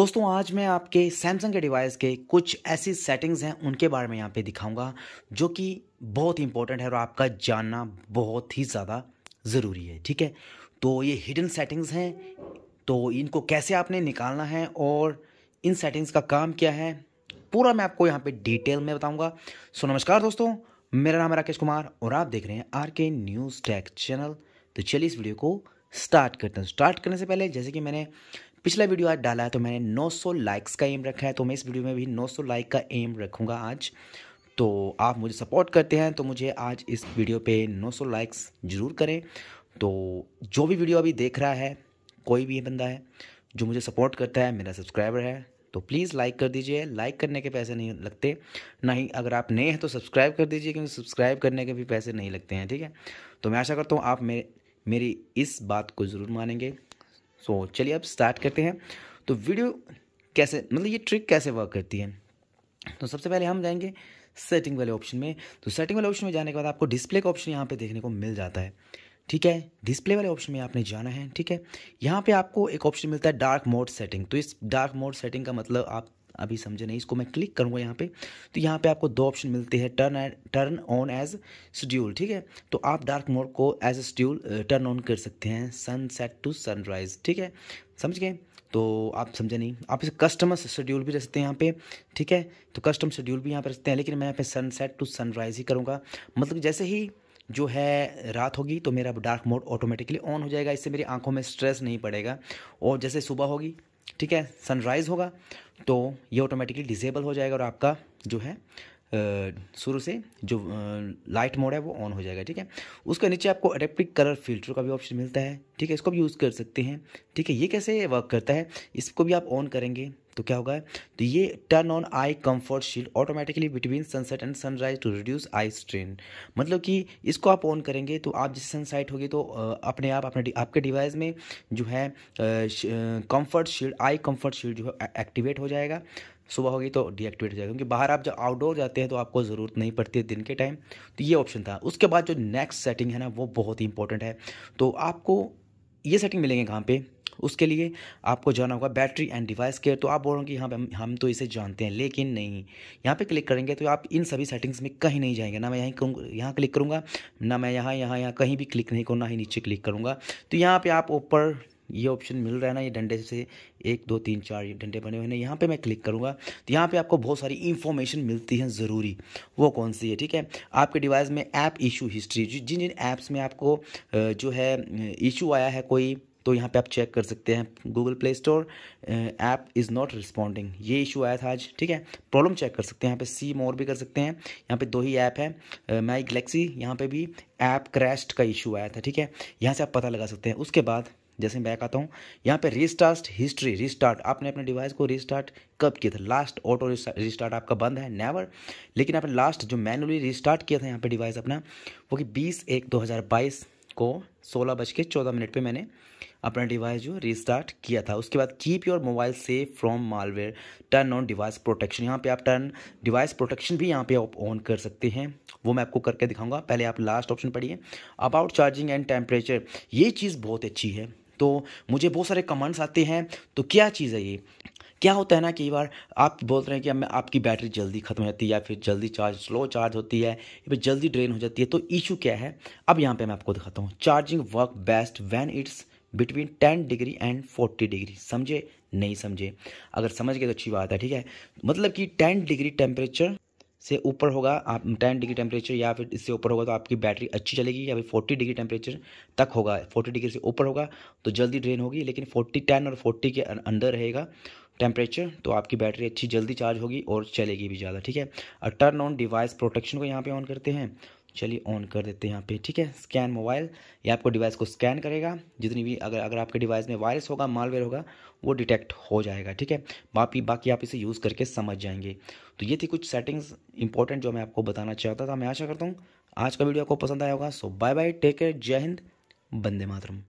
दोस्तों आज मैं आपके सैमसंग के डिवाइस के कुछ ऐसी सेटिंग्स हैं उनके बारे में यहाँ पे दिखाऊंगा जो कि बहुत ही इंपॉर्टेंट है और आपका जानना बहुत ही ज़्यादा ज़रूरी है ठीक है तो ये हिडन सेटिंग्स हैं तो इनको कैसे आपने निकालना है और इन सेटिंग्स का काम क्या है पूरा मैं आपको यहाँ पर डिटेल में बताऊँगा सो नमस्कार दोस्तों मेरा नाम है राकेश कुमार और आप देख रहे हैं आर के न्यूज़ टैक चैनल तो चलिए इस वीडियो को स्टार्ट करते हैं स्टार्ट करने से पहले जैसे कि मैंने पिछला वीडियो आज डाला है तो मैंने 900 लाइक्स का एम रखा है तो मैं इस वीडियो में भी 900 लाइक का एम रखूँगा आज तो आप मुझे सपोर्ट करते हैं तो मुझे आज इस वीडियो पे 900 लाइक्स ज़रूर करें तो जो भी वीडियो अभी देख रहा है कोई भी बंदा है जो मुझे सपोर्ट करता है मेरा सब्सक्राइबर है तो प्लीज़ लाइक कर दीजिए लाइक करने के पैसे नहीं लगते ना ही अगर आप नए हैं तो सब्सक्राइब कर दीजिए क्योंकि सब्सक्राइब करने के भी पैसे नहीं लगते हैं ठीक है तो मैं आशा करता हूँ आप मेरी इस बात को ज़रूर मानेंगे सो so, चलिए अब स्टार्ट करते हैं तो वीडियो कैसे मतलब ये ट्रिक कैसे वर्क करती है तो सबसे पहले हम जाएंगे सेटिंग वाले ऑप्शन में तो सेटिंग वाले ऑप्शन में जाने के बाद आपको डिस्प्ले का ऑप्शन यहाँ पे देखने को मिल जाता है ठीक है डिस्प्ले वाले ऑप्शन में आपने जाना है ठीक है यहाँ पे आपको एक ऑप्शन मिलता है डार्क मोड सेटिंग तो इस डार्क मोड सेटिंग का मतलब आप अभी समझे नहीं इसको मैं क्लिक करूँगा यहाँ पे तो यहाँ पे आपको दो ऑप्शन मिलते हैं turn and turn on as schedule ठीक है तो आप डार्क मोड को as a schedule turn on कर सकते हैं सनसेट टू सनराइज ठीक है समझ गए तो आप समझे नहीं आप इसे कस्टमर शेड्यूल भी रख सकते हैं यहाँ पे ठीक है तो कस्टम शेड्यूल भी यहाँ पे रखते हैं लेकिन मैं यहाँ पे सनसेट टू सनराइज ही करूँगा मतलब जैसे ही जो है रात होगी तो मेरा डार्क मोड ऑटोमेटिकली ऑन हो जाएगा इससे मेरी आंखों में स्ट्रेस नहीं पड़ेगा और जैसे सुबह होगी ठीक है सनराइज़ होगा तो ये ऑटोमेटिकली डिजेबल हो जाएगा और आपका जो है शुरू से जो लाइट मोड है वो ऑन हो जाएगा ठीक है उसके नीचे आपको अडेप्टिक कलर फिल्टर का भी ऑप्शन मिलता है ठीक है इसको भी यूज़ कर सकते हैं ठीक है ये कैसे वर्क करता है इसको भी आप ऑन करेंगे तो क्या होगा तो ये turn on eye comfort shield automatically between sunset and sunrise to reduce eye strain मतलब कि इसको आप ऑन करेंगे तो आप जिस सनसाइट होगी तो अपने आप अपने आपके डिवाइस में जो है comfort shield eye comfort shield जो है एक्टिवेट हो जाएगा सुबह होगी तो डीएक्टिवेट हो जाएगा क्योंकि बाहर आप जब आउटडोर जाते हैं तो आपको ज़रूरत नहीं पड़ती है दिन के टाइम तो ये ऑप्शन था उसके बाद जो नेक्स्ट सेटिंग है ना वो बहुत ही इंपॉर्टेंट है तो आपको ये सेटिंग मिलेंगे कहाँ पर उसके लिए आपको जाना होगा बैटरी एंड डिवाइस केयर तो आप बोल रहे हो कि हाँ हम तो इसे जानते हैं लेकिन नहीं यहाँ पे क्लिक करेंगे तो आप इन सभी सेटिंग्स में कहीं नहीं जाएंगे ना मैं यहीं यहाँ क्लिक करूँगा ना मैं यहाँ यहाँ यहाँ कहीं भी क्लिक नहीं करूँ ना ही नीचे क्लिक करूँगा तो यहाँ पर आप ऊपर ये ऑप्शन मिल रहा है ना ये डंडे से एक दो तीन चार ये डंडे बने हुए हैं यहाँ पे मैं क्लिक करूँगा तो यहाँ पे आपको बहुत सारी इन्फॉर्मेशन मिलती है ज़रूरी वो कौन सी है ठीक है आपके डिवाइस में ऐप इशू हिस्ट्री जिन जिन ऐप्स में आपको जो है इशू आया है कोई तो यहाँ पे आप चेक कर सकते हैं Google Play Store app is not responding ये इशू आया था आज ठीक है प्रॉब्लम चेक कर सकते हैं यहाँ पे सी मोर भी कर सकते हैं यहाँ पे दो ही ऐप है माई गलेक्सी यहाँ पे भी ऐप क्रैश्ड का इशू आया था ठीक है यहाँ से आप पता लगा सकते हैं उसके बाद जैसे मैं बैक आता हूँ यहाँ पे रिस्टार्ट हिस्ट्री रिस्टार्ट आपने अपने डिवाइस को रिस्टार्ट कब किया था लास्ट ऑटो रिस्टार्ट आपका बंद है नेवर लेकिन आपने लास्ट जो मैनुअली रिस्टार्ट किया था यहाँ पे डिवाइस अपना वो कि बीस एक दो हज़ार बाईस को सोलह बज के चौदह मिनट पर मैंने अपना डिवाइस जो रिस्टार्ट किया था उसके बाद keep your mobile safe from malware turn on device protection यहाँ पे आप टर्न डिवाइस प्रोटेक्शन भी यहाँ पे आप ऑन कर सकते हैं वो मैं आपको करके दिखाऊंगा पहले आप लास्ट ऑप्शन पढ़िए अबाउट चार्जिंग एंड टेम्परेचर ये चीज़ बहुत अच्छी है तो मुझे बहुत सारे कमेंट्स आते हैं तो क्या चीज़ है ये क्या होता है ना कई बार आप बोल रहे हैं कि अब आपकी बैटरी जल्दी ख़त्म हो जाती है या फिर जल्दी चार्ज स्लो चार्ज होती है या फिर जल्दी ड्रेन हो जाती है तो इशू क्या है अब यहाँ पे मैं आपको दिखाता हूँ charging work best when it's between ten degree and forty degree समझे नहीं समझे अगर समझ गए तो अच्छी बात है ठीक है मतलब कि टेन डिग्री टेम्परेचर से ऊपर होगा आप टेन डिग्री टेम्परेचर या फिर इससे ऊपर होगा तो आपकी बैटरी अच्छी चलेगी या फिर फोर्टी डिग्री टेम्परेचर तक होगा फोर्टी डिग्री से ऊपर होगा तो जल्दी ड्रेन होगी लेकिन फोर्टी टेन और फोर्टी के अं-, अंदर रहेगा टेम्परेचर तो आपकी बैटरी अच्छी जल्दी चार्ज होगी और चलेगी भी ज़्यादा ठीक है और टर्न ऑन डिवाइस प्रोटेक्शन को यहाँ पे ऑन करते हैं चलिए ऑन कर देते हैं यहाँ पे ठीक है स्कैन मोबाइल ये आपको डिवाइस को स्कैन करेगा जितनी भी अगर अगर आपके डिवाइस में वायरस होगा मालवेयर होगा वो डिटेक्ट हो जाएगा ठीक है बाकी बाकी आप इसे यूज़ करके समझ जाएंगे तो ये थी कुछ सेटिंग्स इंपॉर्टेंट जो मैं आपको बताना चाहता था मैं आशा करता हूँ आज का वीडियो आपको पसंद आया होगा so bye bye take care जय हिंद बंदे मातरम